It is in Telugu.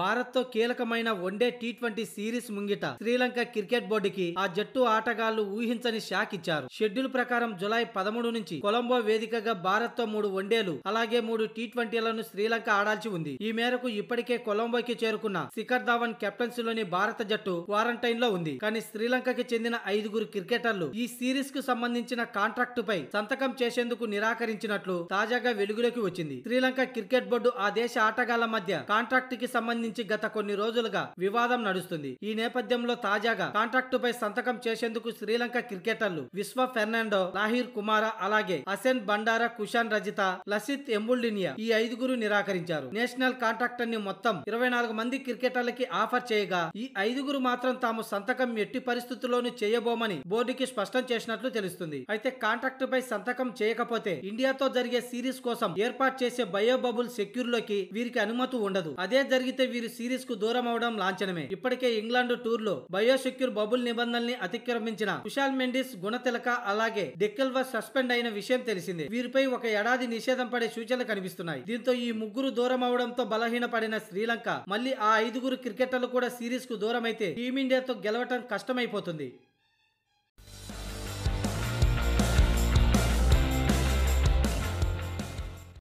భారత్తో కీలకమైన వన్డే టీ ట్వంటీ సిరీస్ ముంగిట శ్రీలంక క్రికెట్ బోర్డుకి ఆ జట్టు ఆటగాళ్లు ఊహించని షాక్ ఇచ్చారు షెడ్యూల్ ప్రకారం జులై పదమూడు నుంచి కొలంబో వేదికగా భారత్తో మూడు వన్డేలు అలాగే మూడు టీ ట్వంటీలను శ్రీలంక ఆడాల్సి ఉంది ఈ మేరకు ఇప్పటికే కొలంబోకి చేరుకున్న శిఖర్ ధావన్ కెప్టెన్సీలోని భారత జట్టు క్వారంటైన్ లో ఉంది కానీ శ్రీలంకకి చెందిన ఐదుగురు క్రికెటర్లు ఈ సిరీస్ కు సంబంధించిన కాంట్రాక్టు పై సంతకం చేసేందుకు నిరాకరించినట్లు తాజాగా వెలుగులోకి వచ్చింది శ్రీలంక క్రికెట్ బోర్డు ఆ దేశ ఆటగాళ్ల మధ్య కాంట్రాక్ట్ కి సంబంధించి సంబంధించి గత కొన్ని రోజులుగా వివాదం నడుస్తుంది ఈ నేపథ్యంలో తాజాగా కాంట్రాక్టు పై సంతకం చేసేందుకు శ్రీలంక క్రికెటర్లు విశ్వ ఫెర్నాండో లాహిర్ కుమార అలాగే అసెన్ బండారా కుషాన్ రజిత లసిత్ ఎంబుల్డినియా ఈ ఐదుగురు నిరాకరించారు నేషనల్ కాంట్రాక్టర్ ని మొత్తం ఇరవై నాలుగు మంది క్రికెటర్లకి ఆఫర్ చేయగా ఈ ఐదుగురు మాత్రం తాము సంతకం ఎట్టి పరిస్థితుల్లోనూ చేయబోమని బోర్డుకి స్పష్టం చేసినట్లు తెలుస్తుంది అయితే కాంట్రాక్ట్ పై సంతకం చేయకపోతే ఇండియాతో జరిగే సిరీస్ కోసం ఏర్పాటు చేసే బయోబబుల్ సెక్యూర్ లోకి వీరికి అనుమతి ఉండదు అదే జరిగితే వీరు సిరీస్ కు దూరం అవడం లాంఛనమే ఇప్పటికే ఇంగ్లాండ్ టూర్ లో బయోసెక్యూర్ బబుల్ నిబంధనల్ని అతిక్రమించిన కుషాల్ మెండిస్ గుణతిలక అలాగే డెక్కల్ సస్పెండ్ అయిన విషయం తెలిసిందే వీరిపై ఒక ఏడాది నిషేధం పడే సూచనలు కనిపిస్తున్నాయి దీంతో ఈ ముగ్గురు దూరం అవడంతో బలహీన పడిన శ్రీలంక మళ్లీ ఆ ఐదుగురు క్రికెటర్లు కూడా సిరీస్ కు దూరమైతే టీమిండియాతో గెలవటం కష్టమైపోతుంది